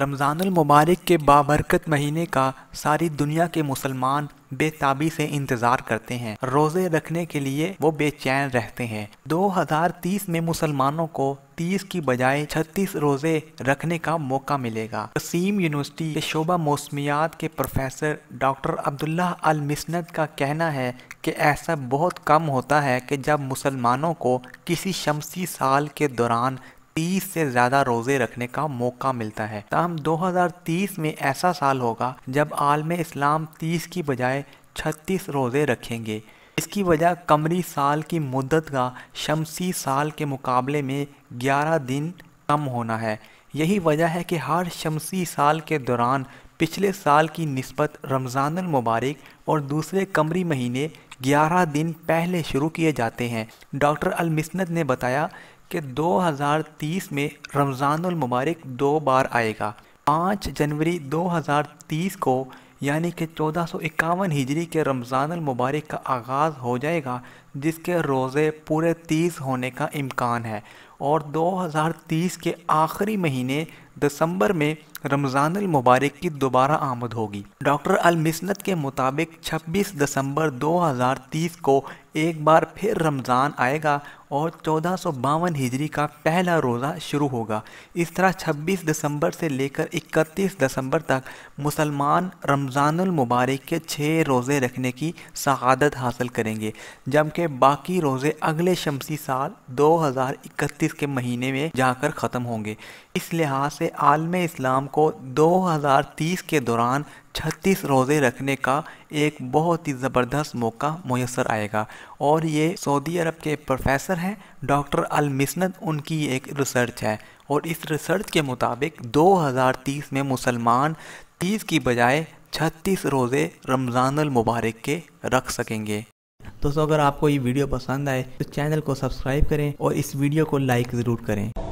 रमज़ानमबारक के बाबरकत महीने का सारी दुनिया के मुसलमान बेताबी से इंतज़ार करते हैं रोज़े रखने के लिए वो बेचैन रहते हैं 2030 में मुसलमानों को 30 की बजाय 36 रोज़े रखने का मौका मिलेगा वसीम यूनिवर्सिटी के शोबा मौसमियात के professor doctor Abdullah al Misnad का कहना है कि ऐसा बहुत कम होता है कि जब मुसलमानों को किसी शमसी साल के दौरान 30 से ज्यादा रोजे रखने का मौका मिलता है तहम 2030 में ऐसा साल होगा जब आलम इस्लाम 30 की बजाय 36 रोजे रखेंगे इसकी वजह कमरी साल की मुद्दत का शमसी साल के मुकाबले में 11 दिन कम होना है यही वजह है कि हर शमसी साल के दौरान पिछले साल की नस्बत रमज़ान मुबारक और दूसरे कमरी महीने 11 दिन पहले शुरू किए जाते हैं डॉक्टर अलमिसनत ने बताया कि 2030 में रमज़ानुल मुबारक दो बार आएगा 5 जनवरी 2030 को यानी कि चौदह सौ इक्यावन हिजरी के रमज़ान मुबारक का आगाज़ हो जाएगा जिसके रोज़े पूरे तीस होने का इम्कान है और 2030 के आखिरी महीने दिसंबर में रमज़ान मुबारक की दोबारा आमद होगी डॉक्टर अलमिसनत के मुताबिक 26 दिसंबर 2030 को एक बार फिर रमज़ान आएगा और चौदह सौ बावन हिजरी का पहला रोज़ा शुरू होगा इस तरह 26 दिसंबर से लेकर 31 दिसंबर तक मुसलमान रमज़ानुल मुबारक के छः रोज़े रखने की शहादत हासिल करेंगे जबकि बाकी रोज़े अगले शमसी साल 2031 के महीने में जाकर ख़त्म होंगे इस लिहाज से आलम इस्लाम को 2030 के दौरान 36 रोज़े रखने का एक बहुत ही ज़बरदस्त मौका मैसर आएगा और ये सऊदी अरब के प्रोफेसर हैं डॉक्टर अल मिसनद उनकी एक रिसर्च है और इस रिसर्च के मुताबिक 2030 में मुसलमान 30 की बजाय 36 रोज़े रमज़ान मुबारक के रख सकेंगे दोस्तों अगर आपको ये वीडियो पसंद आए तो चैनल को सब्सक्राइब करें और इस वीडियो को लाइक ज़रूर करें